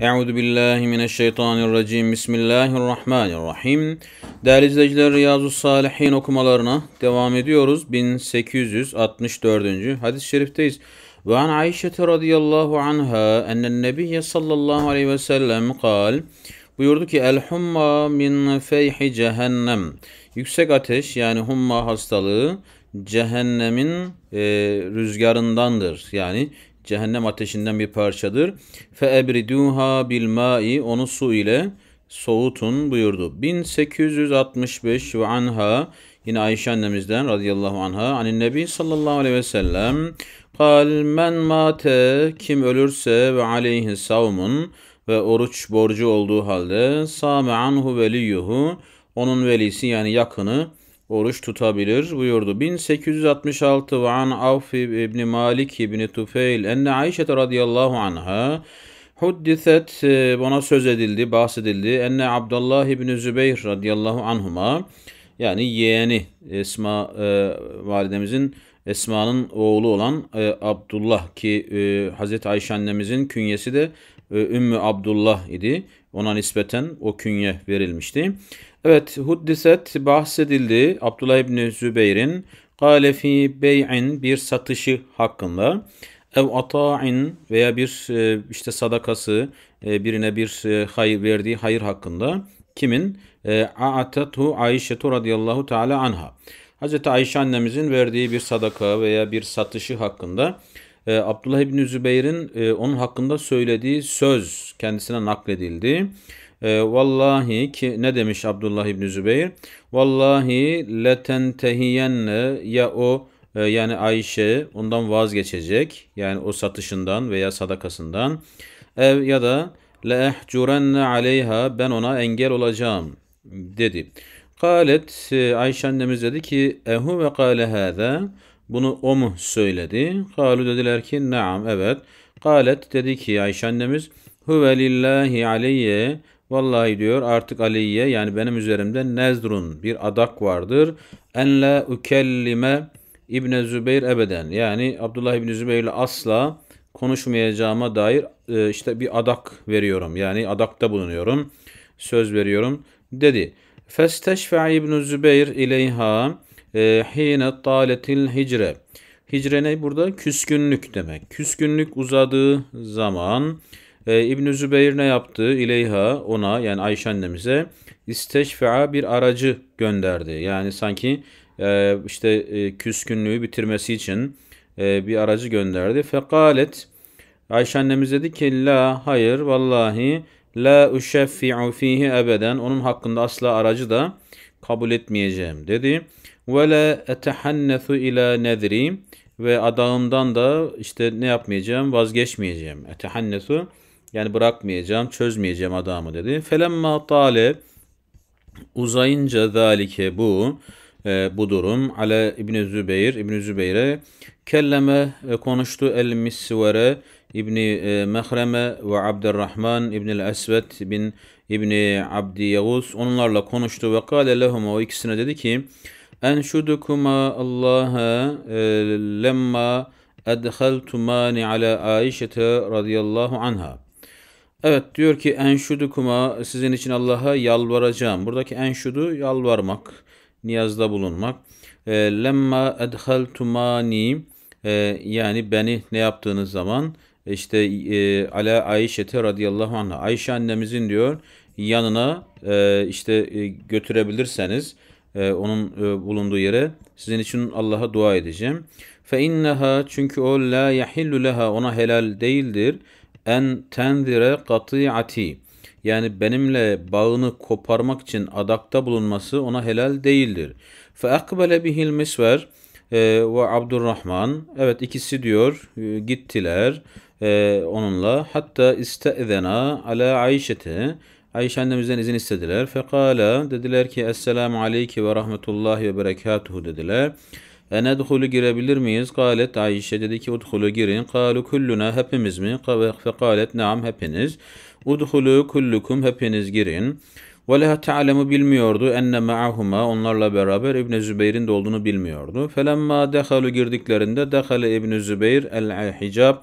Euzu billahi mineşşeytanirracim. Bismillahirrahmanirrahim. Değerli izleyiciler Riyazu Salihin okumalarına devam ediyoruz. 1864. hadis-i şerifteyiz. Ve an Ayşe radıyallahu anha enen nebiye sallallahu aleyhi ve sellem kal buyurdu ki el humma min feyhi cehennem yüksek ateş yani humma hastalığı cehennemin e, rüzgarındandır. Yani cehennem ateşinden bir parçadır. Fe ebriduha bil ma'i onu su ile soğutun buyurdu. 1865 ve anha yine Ayşe annemizden radıyallahu anha anin nebi sallallahu aleyhi ve sellem kal men mate kim ölürse ve aleyhi savmun ve oruç borcu olduğu halde same anhu veliyuhu onun velisi yani yakını oruç tutabilir buyurdu. 1866 ve an Avf ibn Malik ibn Tufeil enne Ayşe radıyallahu anha Huddiset e, bana söz edildi, bahsedildi. Enne Abdullah ibn Zübeyr radıyallahu anhuma yani yeğeni Esma e, validemizin Esma'nın oğlu olan e, Abdullah ki e, Hazreti Ayşe annemizin künyesi de e, Ümmü Abdullah idi. Ona nispeten o künye verilmişti. Evet, huddiset bahsedildi Abdullah İbni Zübeyir'in Kale fi bey'in bir satışı hakkında ev ata'in veya bir e, işte sadakası e, birine bir e, hayır verdiği hayır hakkında kimin? aatatu Ayşetu radıyallahu teala anha. Hazreti Ayşe annemizin verdiği bir sadaka veya bir satışı hakkında Abdullah İbni Zübeyir'in onun hakkında söylediği söz kendisine nakledildi. E, vallahi ki ne demiş Abdullah İbni Zübeyir? Vallahi letentehiyenne ya o e, yani Ayşe ondan vazgeçecek. Yani o satışından veya sadakasından. Ev ya da leehcurenne aleyha ben ona engel olacağım dedi. Kalet e, Ayşe annemiz dedi ki ehu ve kale hâzâ bunu o mu söyledi? Kalu dediler ki naam evet. Kalet dedi ki Ayşe annemiz huve lillahi aleyye Vallahi diyor artık Ali'ye yani benim üzerimde nezrun bir adak vardır. En la ukellime İbne Zübeyir ebeden. Yani Abdullah İbni Zübeyir ile asla konuşmayacağıma dair e, işte bir adak veriyorum. Yani adakta bulunuyorum. Söz veriyorum dedi. Festeşfe İbn Zübeyir ileyha e, hine taletil hicre. Hicre ne burada? Küskünlük demek. Küskünlük uzadığı zaman e, ee, İbn-i Zübeyir ne yaptı? İleyha ona yani Ayşe annemize isteşfea bir aracı gönderdi. Yani sanki e, işte e, küskünlüğü bitirmesi için e, bir aracı gönderdi. Fekalet Ayşe annemiz dedi ki la hayır vallahi la uşeffi'u fihi ebeden onun hakkında asla aracı da kabul etmeyeceğim dedi. Ve la etehannethu ila nedri ve adağımdan da işte ne yapmayacağım vazgeçmeyeceğim. Etehannethu yani bırakmayacağım, çözmeyeceğim adamı dedi. Felemma tale uzayınca zalike bu e, bu durum ale İbn Zübeyir İbn Zübeyir'e kelleme e, konuştu el Misvere İbn e, Mehreme ve Abdurrahman İbn el Esvet bin İbn Abdi Yavuz onlarla konuştu ve kale lehuma o ikisine dedi ki en enşudukuma Allah'a e, lemma edhaltumani ala Aişete radıyallahu anha.'' Evet diyor ki enşudukuma sizin için Allah'a yalvaracağım. Buradaki enşudu yalvarmak, niyazda bulunmak. Ee, lemma edhaltumani e, yani beni ne yaptığınız zaman işte e, ala Ayşe'te radıyallahu anh'a Ayşe annemizin diyor yanına e, işte e, götürebilirseniz e, onun e, bulunduğu yere sizin için Allah'a dua edeceğim. Fe inneha çünkü o la yahillu leha ona helal değildir en tendire kati'ati yani benimle bağını koparmak için adakta bulunması ona helal değildir. Fe akbele bihil misver e, ve Abdurrahman evet ikisi diyor e, gittiler e, onunla hatta iste'zena ala Ayşe'te Ayşe annemizden izin istediler. Fekala dediler ki Esselamu Aleyki ve Rahmetullahi ve Berekatuhu dediler. Enedhulu girebilir miyiz? Galet Ayşe dedi ki udhulu girin. Kalu kulluna hepimiz mi? Fe galet naam hepiniz. Udhulu kullukum hepiniz girin. Ve la ta'lemu bilmiyordu enne ma'ahuma onlarla beraber İbn Zübeyr'in de olduğunu bilmiyordu. Felemma dehalu girdiklerinde dehale İbn Zübeyir el hicab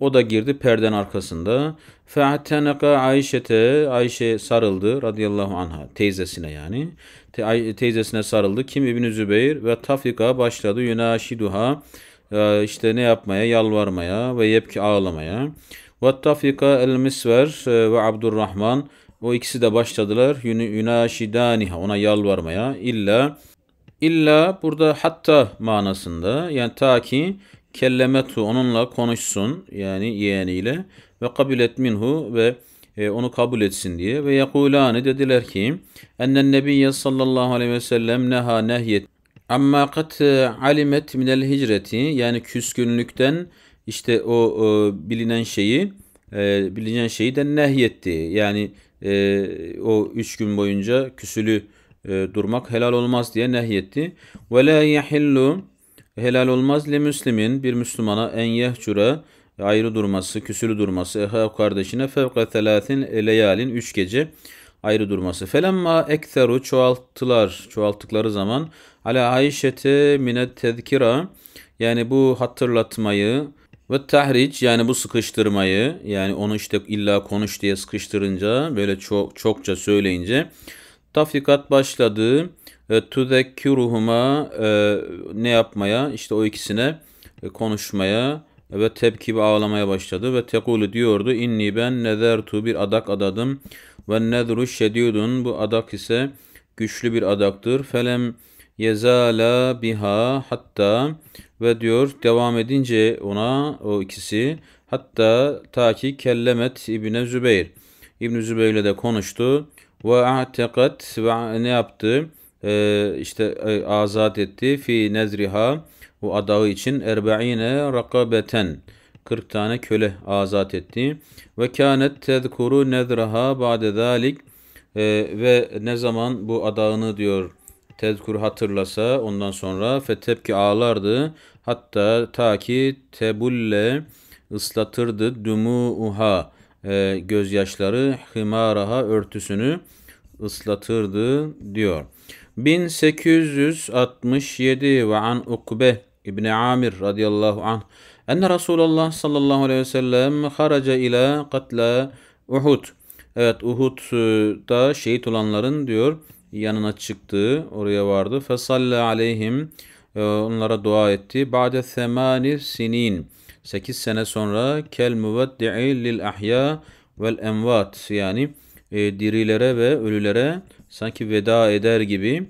o da girdi perden arkasında. Fe'teneka Ayşe'te Ayşe sarıldı radıyallahu anha teyzesine yani. Te, teyzesine sarıldı. Kim İbn Zübeyir ve tafrika başladı. Yunaşiduha e, işte ne yapmaya, yalvarmaya ve yepki ağlamaya. Ve tafrika el misver e, ve Abdurrahman o ikisi de başladılar. Yunaşidaniha ona yalvarmaya. İlla İlla burada hatta manasında yani ta ki kellemetu onunla konuşsun yani yeğeniyle ve kabilet minhu ve e, onu kabul etsin diye ve yekulani dediler ki ennen nebiyye sallallahu aleyhi ve sellem neha nehyet amma kat e, alimet minel hicreti yani küskünlükten işte o e, bilinen şeyi e, bilinen şeyi de nehyetti. Yani e, o üç gün boyunca küsülü e, durmak helal olmaz diye nehyetti. Ve la yahillu helal olmaz li müslimin bir Müslümana en yehcure ayrı durması, küsülü durması, ehav kardeşine fevka telatin e leyalin üç gece ayrı durması. Felemma ekteru çoğalttılar, çoğalttıkları zaman ala Ayşe'te minet tezkira yani bu hatırlatmayı ve tahric yani bu sıkıştırmayı yani onu işte illa konuş diye sıkıştırınca böyle çok çokça söyleyince tafikat başladı. E, tüzekkiruhuma e, ne yapmaya işte o ikisine e, konuşmaya ve tepkibi ağlamaya başladı ve tekulu diyordu inni ben nezertu bir adak adadım ve nezru şedidun bu adak ise güçlü bir adaktır felem yezala biha hatta ve diyor devam edince ona o ikisi hatta ta ki kellemet İbne Zübeyir İbn Zübeyir'le de konuştu ve a'tekat ve ne yaptı? e, işte e, azat etti. Fi nezriha bu adağı için erbaine rakabeten 40 tane köle azat etti. Ve kânet tezkuru nezraha ba'de zalik ee, ve ne zaman bu adağını diyor tezkur hatırlasa ondan sonra fetepki ağlardı. Hatta ta ki tebulle ıslatırdı dumuha e, gözyaşları himaraha örtüsünü ıslatırdı diyor. 1867 ve an Ukbe İbni Amir radıyallahu anh enne Resulullah sallallahu aleyhi ve sellem haraca ile katla Uhud. Evet Uhud'da şehit olanların diyor yanına çıktı oraya vardı. Fesalle aleyhim e, onlara dua etti. Ba'de semani sinin 8 sene sonra kel müveddi'i lil ahya vel envat yani e, dirilere ve ölülere sanki veda eder gibi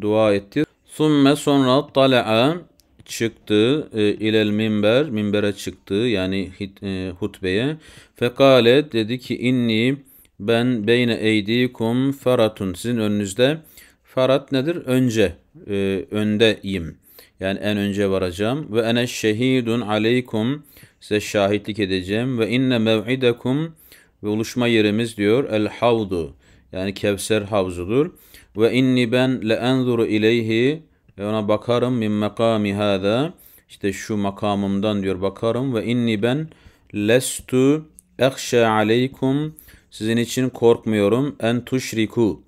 dua etti. Summe sonra tala'a çıktı e, ilel minber minbere çıktı yani hit, e, hutbeye fekale dedi ki inni ben beyne eydikum faratun sizin önünüzde Farat nedir önce e, öndeyim yani en önce varacağım ve ene şehidun aleykum size şahitlik edeceğim ve inne mev'idekum ve oluşma yerimiz diyor el havdu yani Kevser havzudur. Ve inni ben le enzuru ileyhi ve ona bakarım min makami hada. İşte şu makamımdan diyor bakarım ve inni ben lestu ekşe aleykum sizin için korkmuyorum en tuşriku.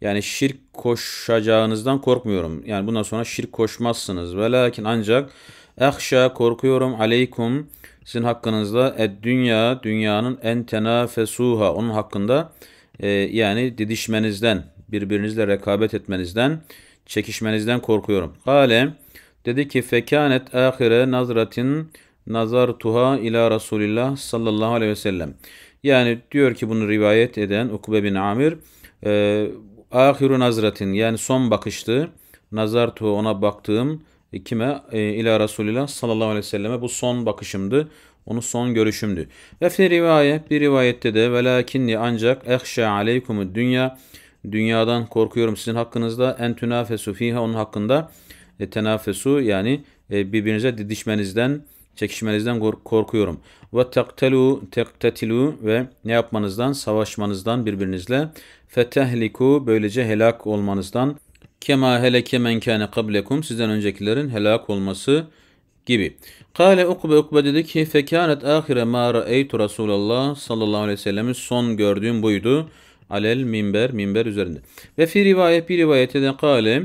Yani şirk koşacağınızdan korkmuyorum. Yani bundan sonra şirk koşmazsınız. Ve lakin ancak Ehşa korkuyorum aleykum sizin hakkınızda ed dünya dünyanın en tenafesuha onun hakkında e, yani didişmenizden, birbirinizle rekabet etmenizden, çekişmenizden korkuyorum. Kale dedi ki fekanet ahire nazratin nazar tuha ila Resulillah sallallahu aleyhi ve sellem. Yani diyor ki bunu rivayet eden Ukbe bin Amir e, ahiru nazratin yani son bakıştı. nazar Nazartuha ona baktığım e, kime? E, ila Resulillah sallallahu aleyhi ve selleme bu son bakışımdı. Onu son görüşümdü. Ve fi rivayet bir rivayette de velakinni ancak ehşe aleykumu dünya dünyadan korkuyorum sizin hakkınızda en tünafesu fiha onun hakkında e, tenafesu yani e, birbirinize didişmenizden çekişmenizden korkuyorum. Ve tektelu tektetilu ve ne yapmanızdan savaşmanızdan birbirinizle fetehliku böylece helak olmanızdan kema heleke men kâne kablekum sizden öncekilerin helak olması gibi. Kale Ukbe Ukbe dedi ki fekanet ahire ma ra'eytu Resulallah sallallahu aleyhi ve sellemin son gördüğüm buydu. Alel minber, minber üzerinde. Ve fi rivayet bir rivayette de kale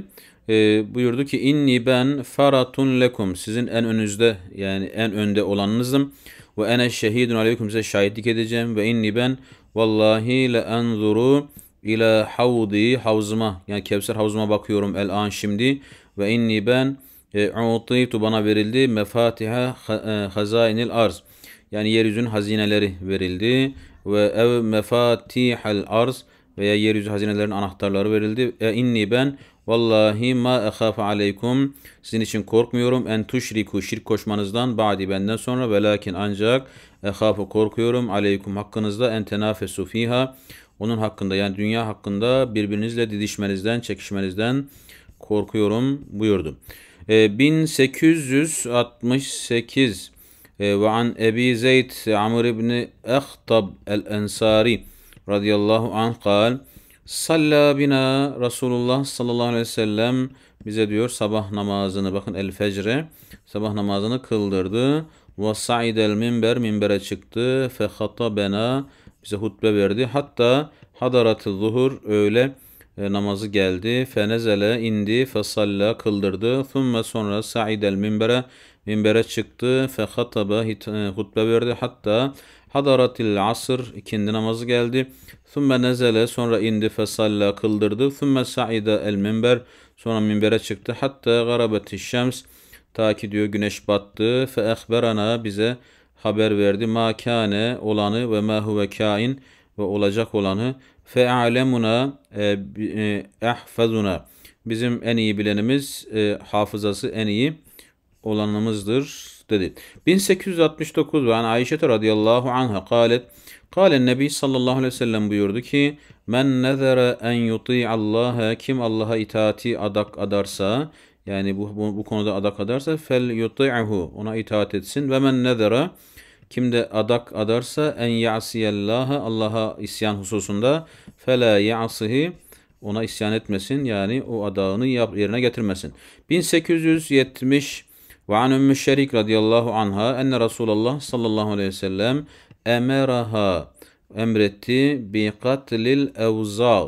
e, buyurdu ki inni ben faratun lekum sizin en önünüzde yani en önde olanınızım ve ene şehidun aleyküm size şahitlik edeceğim ve inni ben vallahi le enzuru ila havdi havzıma yani Kevser havzıma bakıyorum el an şimdi ve inni ben e, U'titu bana verildi. Mefatiha e, hazainil arz. Yani yeryüzünün hazineleri verildi. Ve ev mefatihel arz veya yeryüzü hazinelerinin anahtarları verildi. E inni ben vallahi ma ehafe aleykum sizin için korkmuyorum en tuşriku şirk koşmanızdan ba'di benden sonra ve lakin ancak ehafe korkuyorum aleykum hakkınızda en tenafesu fiha onun hakkında yani dünya hakkında birbirinizle didişmenizden çekişmenizden korkuyorum buyurdu. 1868 ee, ee, ve an Ebi Zeyd Amr ibn Ahtab el-Ensari radıyallahu anh kal Salla bina Resulullah sallallahu aleyhi ve sellem bize diyor sabah namazını bakın el fecre sabah namazını kıldırdı. Ve el minber minbere çıktı. Fe bena bize hutbe verdi. Hatta hadaratı zuhur öyle e, namazı geldi. Fenezele indi. Fesalla kıldırdı. Thumme sonra sa'idel minbere minbere çıktı. Fehataba e, hutbe verdi. Hatta hadaratil asır ikindi namazı geldi. Thumme nezele sonra indi. Fesalla kıldırdı. Thumme sa'ide el minber sonra minbere çıktı. Hatta garabeti şems ta ki diyor güneş battı. Fe ehberana bize haber verdi. Ma olanı ve ma kain ve olacak olanı fe'alemuna e, e, ehfazuna. Bizim en iyi bilenimiz e, hafızası en iyi olanımızdır dedi. 1869 ve Ayşe radıyallahu anha kalet Kale Nebi sallallahu aleyhi ve sellem buyurdu ki Men nezere en yuti Allah'a kim Allah'a itaati adak adarsa yani bu, bu, bu konuda adak adarsa fel yuti'hu ona itaat etsin ve men nezere kim de adak adarsa en ya'siyallaha Allah'a isyan hususunda fela ya'sihi ona isyan etmesin yani o adağını yap, yerine getirmesin. 1870 ve an Ümmü Şerik radıyallahu anha enne Resulullah sallallahu aleyhi ve sellem emeraha emretti bi katlil evza.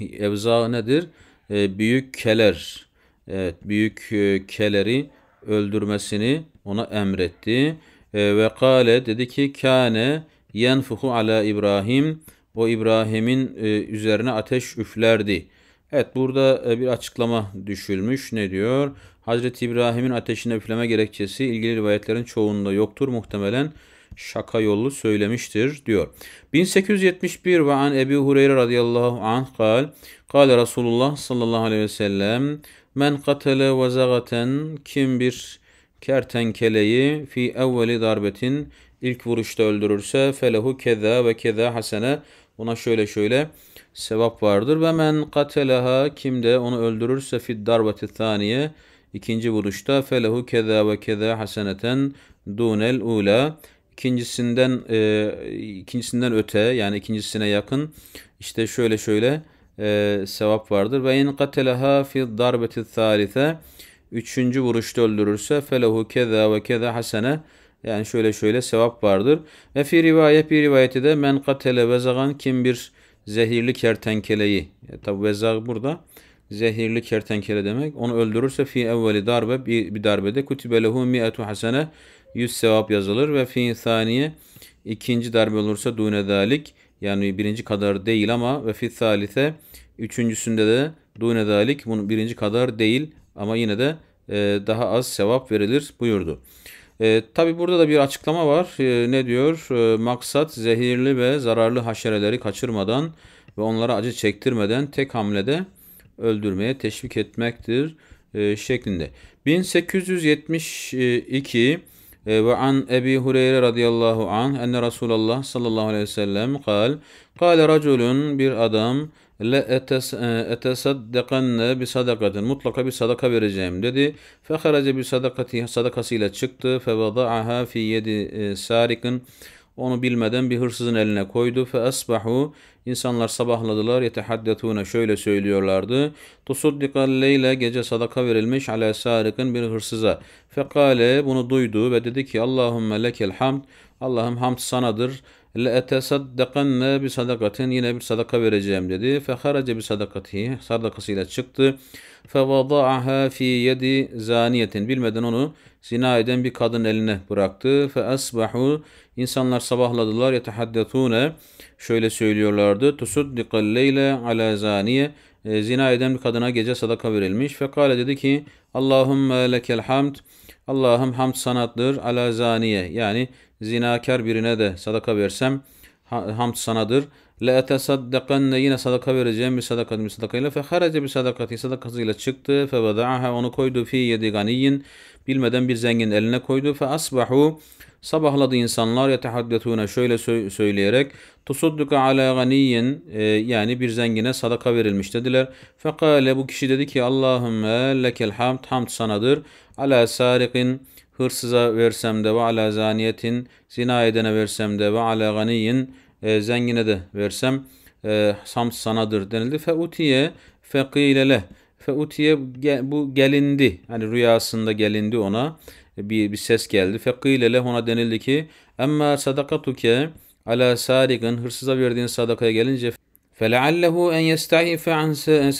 Evza nedir? E, büyük keler. Evet, büyük e, keleri öldürmesini ona emretti. E, ve kale dedi ki kâne yenfuhu ala İbrahim. O İbrahim'in e, üzerine ateş üflerdi. Evet burada e, bir açıklama düşülmüş. Ne diyor? Hazreti İbrahim'in ateşine üfleme gerekçesi ilgili rivayetlerin çoğunda yoktur. Muhtemelen şaka yollu söylemiştir diyor. 1871 ve an Ebi Hureyre radıyallahu anh kal kal Resulullah sallallahu aleyhi ve sellem men katele vazagaten kim bir kertenkeleyi fi evveli darbetin ilk vuruşta öldürürse felehu keza ve keza hasene ona şöyle şöyle sevap vardır. Ve men katelaha kim de onu öldürürse fid darbeti thaniye ikinci vuruşta felehu keza ve keza haseneten dunel ula ikincisinden e, ikincisinden öte yani ikincisine yakın işte şöyle şöyle e, sevap vardır. Ve in katelaha fi darbeti thalithe üçüncü vuruşta öldürürse felehu keza ve keza hasene yani şöyle şöyle sevap vardır. Ve fi rivayet bir rivayeti de men katele vezagan kim bir zehirli kertenkeleyi. E, tabi vezag burada zehirli kertenkele demek. Onu öldürürse fi evveli darbe bir, bir darbede kutibelehu mi'etu hasene 100 sevap yazılır ve fi saniye ikinci darbe olursa dune zalik yani birinci kadar değil ama ve fi salise üçüncüsünde de dune zalik bunun birinci kadar değil ama yine de e, daha az sevap verilir buyurdu. E, Tabi burada da bir açıklama var. E, ne diyor? E, maksat zehirli ve zararlı haşereleri kaçırmadan ve onlara acı çektirmeden tek hamlede öldürmeye teşvik etmektir e, şeklinde. 1872 e, ve an Ebi Hureyre radıyallahu an enne Resulallah sallallahu aleyhi ve sellem kal kale raculun bir adam le e, etesaddekanne bi sadakatin mutlaka bir sadaka vereceğim dedi. Feharace bir sadakati sadakasıyla çıktı. Fevada'aha fi yedi e, sarikin onu bilmeden bir hırsızın eline koydu. Fe asbahu insanlar sabahladılar. Yetehaddetune şöyle söylüyorlardı. Tusuddikal leyle gece sadaka verilmiş ala sarikin bir hırsıza. Fekale bunu duydu ve dedi ki Allahümme lekel hamd. Allah'ım hamd sanadır. لَاَتَسَدَّقَنَّ bir sadakatin yine bir sadaka vereceğim dedi. فَخَرَجَ bir sadakatihi sadakasıyla çıktı. فَوَضَعَهَا ف۪ي يَدِ zaniyetin bilmeden onu zina eden bir kadın eline bıraktı. فَاَصْبَحُ insanlar sabahladılar. يَتَحَدَّثُونَ şöyle söylüyorlardı. تُسُدِّقَ الْلَيْلَ عَلَى zaniye zina eden bir kadına gece sadaka verilmiş. Fekale dedi ki Allahümme lekel hamd Allah'ım hamd sanadır ala zaniye yani zinakar birine de sadaka versem hamd sanadır. Le etesaddakanne yine sadaka vereceğim bir sadaka bir sadakayla fe harace bir sadakati sadakasıyla çıktı fe vada'aha onu koydu fi yedi ganiyin bilmeden bir zengin eline koydu fe asbahu sabahladı insanlar yetehaddetune şöyle söyleyerek tusudduka ala ganiyin e, yani bir zengine sadaka verilmiş dediler. Fekale bu kişi dedi ki Allahümme lekel hamd hamd sanadır ala sariqin hırsıza versem de ve ala zaniyetin zina edene versem de ve ala ganiyin e, zengine de versem e, sam sanadır denildi. Fe utiye fekilele fe utiye bu gelindi. Hani rüyasında gelindi ona e, bir, bir ses geldi. Fekilele ona denildi ki emma sadakatuke ala sariqin hırsıza verdiğin sadakaya gelince فَلَعَلَّهُ اَنْ يَسْتَعِفَ عَنْ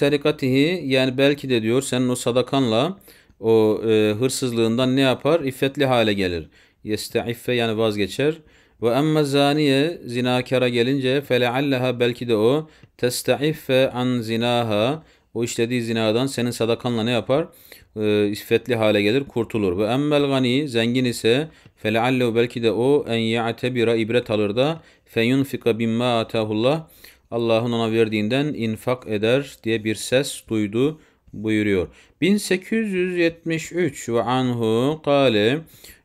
سَرِقَتِهِ Yani belki de diyor senin o sadakanla o e, hırsızlığından ne yapar? İffetli hale gelir. Yesta'iffe yani vazgeçer. Ve emme zaniye zinakara gelince felealleha belki de o testa'iffe an zinaha o işlediği zinadan senin sadakanla ne yapar? E, iffetli hale gelir, kurtulur. Ve emmel gani zengin ise feleallehu belki de o en ya'tebira ibret alır da feyunfika bimma atahullah Allah'ın ona verdiğinden infak eder diye bir ses duydu buyuruyor. 1873 ve anhu kâle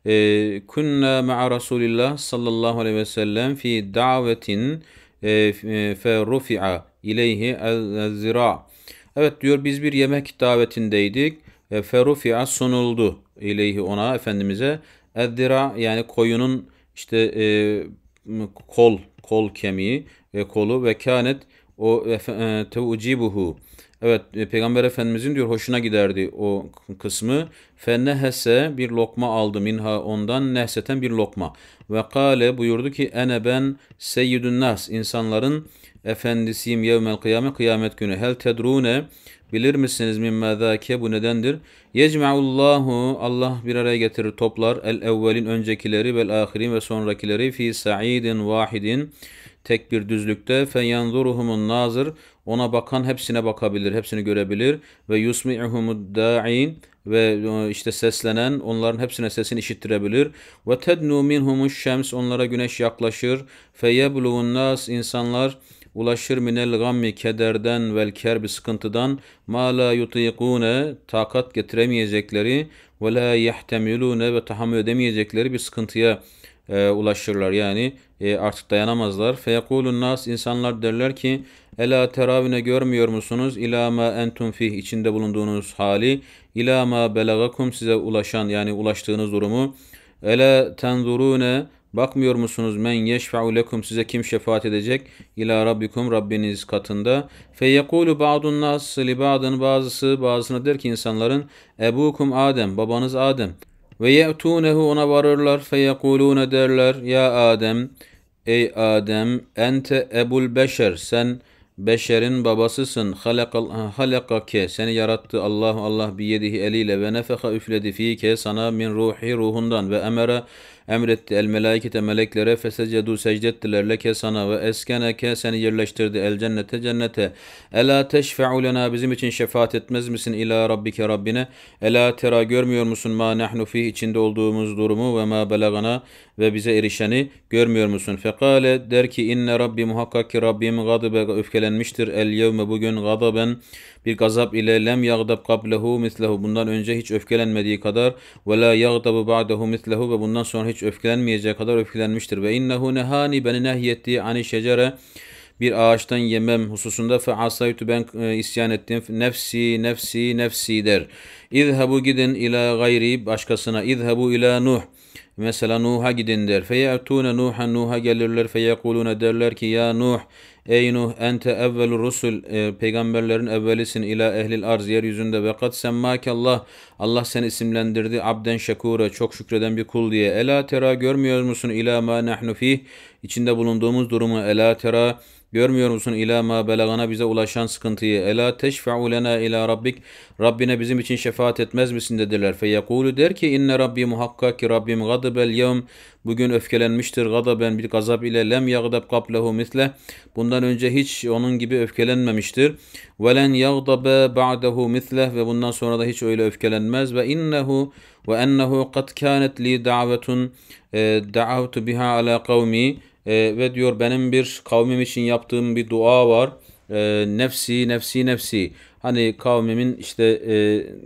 e, kunna ma'a Resulillah sallallahu aleyhi ve sellem fi davetin e, e fe rufi'a ileyhi zira. Evet diyor biz bir yemek davetindeydik. E, fe rufi'a sunuldu ileyhi ona efendimize Eddira yani koyunun işte e, kol kol kemiği ve kolu ve kânet o e, e tevcibuhu Evet e, Peygamber Efendimizin diyor hoşuna giderdi o kısmı. Fennehese bir lokma aldı minha ondan nehseten bir lokma. Ve kale buyurdu ki ene ben seyyidün nas insanların efendisiyim yevmel kıyame kıyamet günü. Hel tedrune bilir misiniz mimme zâke bu nedendir? Yecmeullahu Allah bir araya getirir toplar el evvelin öncekileri vel ahirin ve sonrakileri fi sa'idin vahidin tek bir düzlükte feyanzuruhumun nazır ona bakan hepsine bakabilir, hepsini görebilir ve yusmi'uhumud da'in ve e, işte seslenen onların hepsine sesini işittirebilir. Ve tednu minhumuş şems onlara güneş yaklaşır. Feyebluun nas insanlar ulaşır minel gammi kederden vel kerbi sıkıntıdan ma la yutiqune takat getiremeyecekleri ve la yahtemilune ve tahammül edemeyecekleri bir sıkıntıya e, ulaşırlar. Yani e, artık dayanamazlar. Feyekulun nas insanlar derler ki Ela teravine görmüyor musunuz? İlâ mâ entum fih içinde bulunduğunuz hali. İlâ mâ belagakum size ulaşan yani ulaştığınız durumu. Ela tenzurune Bakmıyor musunuz men yeşfe'u lekum size kim şefaat edecek? İlâ rabbikum Rabbiniz katında. Feyekulu ba'dun nas li ba'dın bazısı bazısına der ki insanların Ebukum Adem babanız Adem. Ve ye'tunehu ona varırlar feyekulune derler ya Adem ey Adem ente ebul beşer sen beşerin babasısın halakake seni yarattı Allah Allah bi yedihi eliyle ve nefeka üfledi fike sana min ruhi ruhundan ve emere emretti el melaikete meleklere fesecedu secdettiler leke sana ve eskeneke seni yerleştirdi el cennete cennete. Ela teşfe'u lena bizim için şefaat etmez misin ila rabbike Rabbine? Ela tera görmüyor musun ma nahnu fi içinde olduğumuz durumu ve ma belagana ve bize erişeni görmüyor musun? Fekale der ki inne Rabbi muhakkak ki Rabbim gadabe öfkelenmiştir el yevme bugün gadaben bir gazap ile lem yagdab kablehu mislehu bundan önce hiç öfkelenmediği kadar ve la yagdabu ba'dehu mislehu ve bundan sonra hiç öfkelenmeyecek kadar öfkelenmiştir ve innehu nehani beni nehyetti ani şecere bir ağaçtan yemem hususunda fe asaytu ben e, isyan ettim nefsi nefsi nefsi der. İzhebu gidin ila gayri başkasına izhebu ila Nuh Mesela Nuh'a gidin der. Feyertune Nuh'a Nuh'a gelirler. Feyekulune derler ki ya Nuh ey Nuh ente evvelu rusul e, peygamberlerin evvelisin ila ehlil arz yeryüzünde ve kad semmake Allah Allah seni isimlendirdi abden şekura çok şükreden bir kul diye. Ela tera görmüyor musun ila ma nahnu fih içinde bulunduğumuz durumu ela tera Görmüyor musun ila ma belagana bize ulaşan sıkıntıyı? Ela teşfe'u lena ila rabbik. Rabbine bizim için şefaat etmez misin dediler. Feyekulu der ki inne rabbi muhakkak ki Rabbim gadibel yevm. Bugün öfkelenmiştir gadaben bir gazap ile lem yagdab kablehu misle. Bundan önce hiç onun gibi öfkelenmemiştir. Ve len yagdabe ba'dehu misle ve bundan sonra da hiç öyle öfkelenmez. Ve innehu ve ennehu kad kânet li davetun e, da'avtu biha ala kavmi e, ve diyor benim bir kavmim için yaptığım bir dua var. E, nefsi, nefsi, nefsi. Hani kavmimin işte e,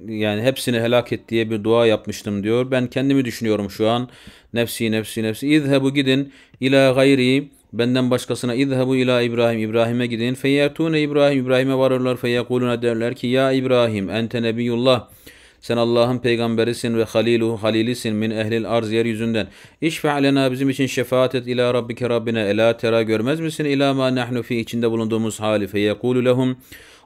yani hepsini helak et diye bir dua yapmıştım diyor. Ben kendimi düşünüyorum şu an. Nefsi, nefsi, nefsi. İzhebu gidin ila gayri benden başkasına izhebu ila İbrahim İbrahim'e gidin feyertune İbrahim İbrahim'e varırlar feyekuluna derler ki ya İbrahim ente nebiyullah sen Allah'ın peygamberisin ve haliluhu halilisin min ehlil arz yeryüzünden. İşfe'lena bizim için şefaat et ila rabbike rabbine. Ela tera görmez misin ila ma nahnu fi içinde bulunduğumuz hali feyekulu lehum.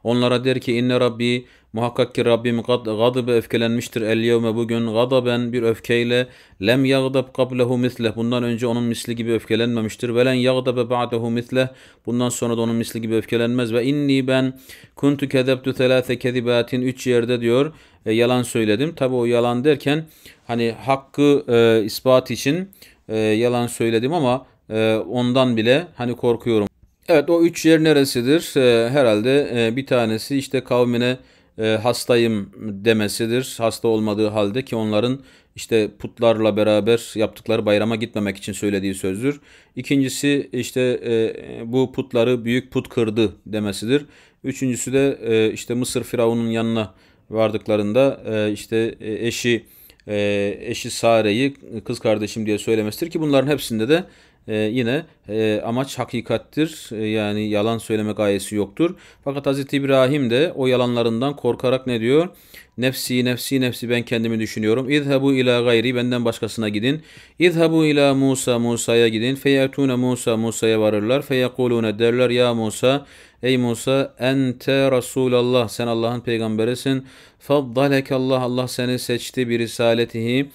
Onlara der ki inne rabbi muhakkak ki Rabbim gad, gadıb öfkelenmiştir el yevme bugün gadaben bir öfkeyle lem yagdab kablehu misleh bundan önce onun misli gibi öfkelenmemiştir ve yagdabe ba'dehu misleh bundan sonra da onun misli gibi öfkelenmez ve inni ben kuntu kedebtu telâse kedibatin üç yerde diyor e, yalan söyledim. Tabi o yalan derken hani hakkı e, ispat için e, yalan söyledim ama e, ondan bile hani korkuyorum. Evet o üç yer neresidir? E, herhalde e, bir tanesi işte kavmine e, hastayım demesidir. Hasta olmadığı halde ki onların işte putlarla beraber yaptıkları bayrama gitmemek için söylediği sözdür. İkincisi işte e, bu putları büyük put kırdı demesidir. Üçüncüsü de e, işte Mısır Firavun'un yanına vardıklarında e, işte e, eşi e, eşi Sare'yi kız kardeşim diye söylemesidir ki bunların hepsinde de e, yine e, amaç hakikattir. E, yani yalan söyleme gayesi yoktur. Fakat Hazreti İbrahim de o yalanlarından korkarak ne diyor? Nefsi nefsi nefsi ben kendimi düşünüyorum. İzhebu ila gayri benden başkasına gidin. İzhebu ila Musa Musa'ya gidin. Feyetune Musa Musa'ya varırlar. Feyekulune derler ya Musa ey Musa ente Resulallah sen Allah'ın peygamberisin. Faddaleke Allah Allah seni seçti bir risaletihi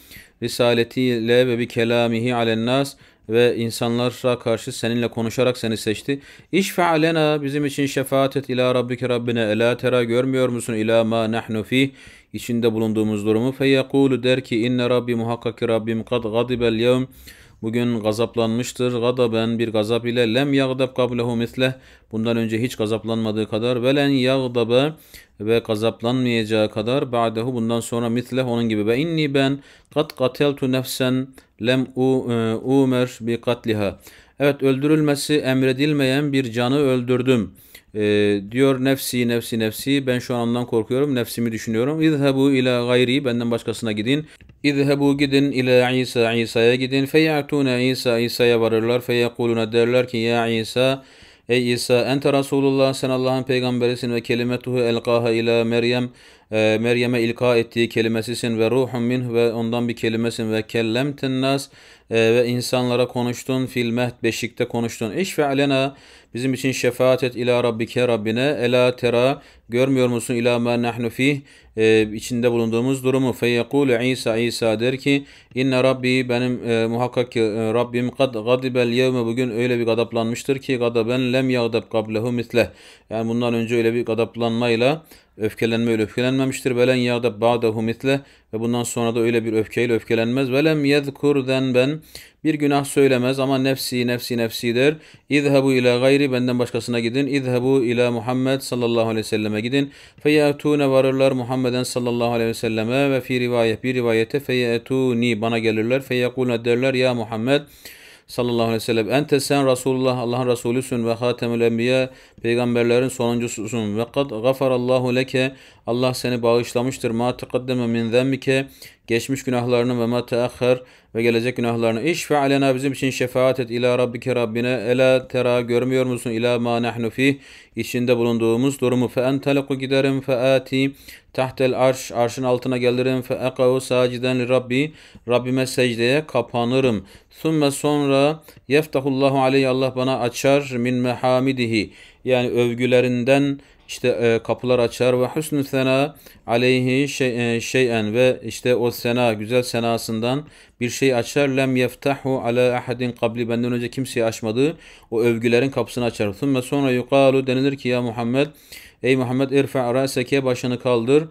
risaletiyle ve bir kelamihi alennas ve insanlara karşı seninle konuşarak seni seçti. İşfe alena bizim için şefaat et ila rabbike rabbine ela tera görmüyor musun ila ma nahnu fih içinde bulunduğumuz durumu feyekulu der ki inne rabbi muhakkak ki rabbim kad gadibel yevm Bugün gazaplanmıştır. Gadaben bir gazap ile lem yagdab kablehu misleh. Bundan önce hiç gazaplanmadığı kadar ve len yagdabe ve gazaplanmayacağı kadar ba'dehu bundan sonra mitleh onun gibi ve inni ben kat kateltu nefsen lem u, e, umer bi katliha. Evet öldürülmesi emredilmeyen bir canı öldürdüm.'' E, diyor nefsi nefsi nefsi ben şu an ondan korkuyorum nefsimi düşünüyorum. İzhebu ila gayri benden başkasına gidin. İzhebu gidin ila İsa İsa'ya gidin. Feyatuna İsa İsa'ya varırlar. Feyekuluna derler ki ya İsa Ey İsa ente Resulullah sen Allah'ın peygamberisin ve kelimetuhu elkaha ila Meryem e, Meryem'e ilka ettiği kelimesisin ve ruhum minh ve ondan bir kelimesin ve kellemtin nas e, ve insanlara konuştun fil mehd beşikte konuştun. iş ve alena bizim için şefaat et ila rabbike Rabbine ela tera görmüyor musun ila ma nahnu fih e, ee, içinde bulunduğumuz durumu feyekul İsa İsa der ki inne rabbi benim e, muhakkak ki e, Rabbim kad gadibel yevme bugün öyle bir gadaplanmıştır ki gadaben lem yagdab kablehu mitleh yani bundan önce öyle bir gadaplanmayla öfkelenme öyle öfkelenmemiştir. Velen yağda ba'dahu mitle ve bundan sonra da öyle bir öfkeyle öfkelenmez. Velem yezkur ben bir günah söylemez ama nefsi nefsi nefsi der. İzhebu ila gayri benden başkasına gidin. İzhebu ila Muhammed sallallahu aleyhi ve selleme gidin. Feyatune varırlar Muhammeden sallallahu aleyhi ve selleme ve fi rivayet bir rivayete feyatuni bana gelirler. Feyakulne derler ya Muhammed sallallahu aleyhi ve sellem. Ente sen Resulullah, Allah'ın Resulüsün ve hatemül enbiya Peygamberlerin sonuncususun. Ve kad gafarallahu leke. Allah seni bağışlamıştır. Ma tekaddeme min zembike. Geçmiş günahlarını ve ma teahhar ve gelecek günahlarını. İşfe alena bizim için şefaat et ila rabbike rabbine. Ela tera görmüyor musun? İla ma nahnu fih. İçinde bulunduğumuz durumu. Fe enteleku giderim fe ati. Tahtel arş. Arşın altına gelirim. Fe ekavu saciden li rabbi. Rabbime secdeye kapanırım. Sümme sonra yeftahullahu aleyhi Allah bana açar min mehamidihi yani övgülerinden işte e, kapılar açar ve husnü sena aleyhi şey, e, şeyen ve işte o sena güzel senasından bir şey açar lem yeftahu ala ahadin kabli benden önce kimseye açmadı o övgülerin kapısını açar. Sonra sonra yukalu denilir ki ya Muhammed ey Muhammed irfa raseke başını kaldır.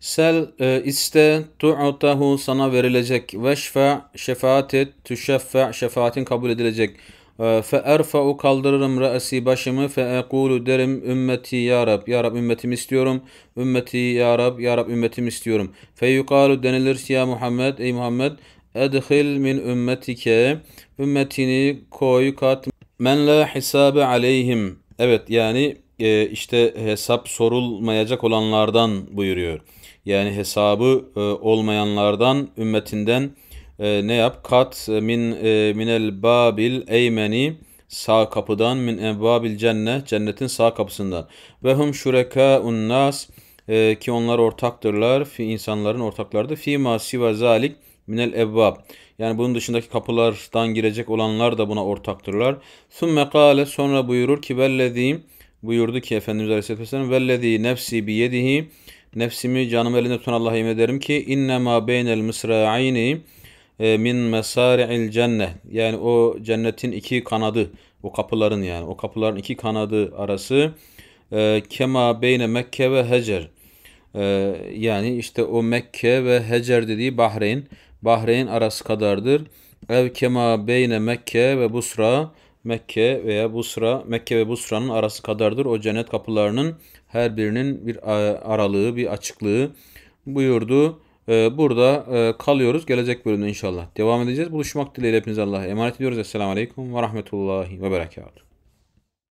Sel e, iste tu'tahu sana verilecek. Veşfa şefaat et tüşeffe şefaatin kabul edilecek. فَاَرْفَعُ kaldırırım re'si başımı فَاَقُولُ derim ümmeti ya Rab. Ya Rab ümmetim istiyorum. Ümmeti ya Rab. Ya Rab ümmetim istiyorum. فَيُقَالُ denilir ya Muhammed. Ey Muhammed. اَدْخِلْ min ümmetike. Ümmetini koy kat. Men la hisabe aleyhim. Evet yani e, işte hesap sorulmayacak olanlardan buyuruyor. Yani hesabı e, olmayanlardan, ümmetinden e, ne yap? Kat e, min e, minel babil eymeni sağ kapıdan min e, Babil cennet cennetin sağ kapısından. Ve hum şureka unnas e, ki onlar ortaktırlar fi insanların ortaklardı. Fi ma siva zalik minel Ebab. Yani bunun dışındaki kapılardan girecek olanlar da buna ortaktırlar. Sümme kâle sonra buyurur ki vellezî buyurdu ki Efendimiz Aleyhisselatü Vesselam vellezî nefsi biyedihi nefsimi canım elinde tutan Allah'a yemin ederim ki innema beynel mısra'ini e, min mesari'il cennet yani o cennetin iki kanadı o kapıların yani o kapıların iki kanadı arası e, kema beyne Mekke ve Hecer e, yani işte o Mekke ve Hecer dediği Bahreyn Bahreyn arası kadardır ev kema beyne Mekke ve Busra Mekke veya Busra Mekke ve Busra'nın arası kadardır o cennet kapılarının her birinin bir aralığı bir açıklığı buyurdu ee, burada e, kalıyoruz. Gelecek bölümde inşallah devam edeceğiz. Buluşmak dileğiyle hepinize Allah'a emanet ediyoruz. Esselamu Aleyküm ve Rahmetullahi ve Berekatuhu.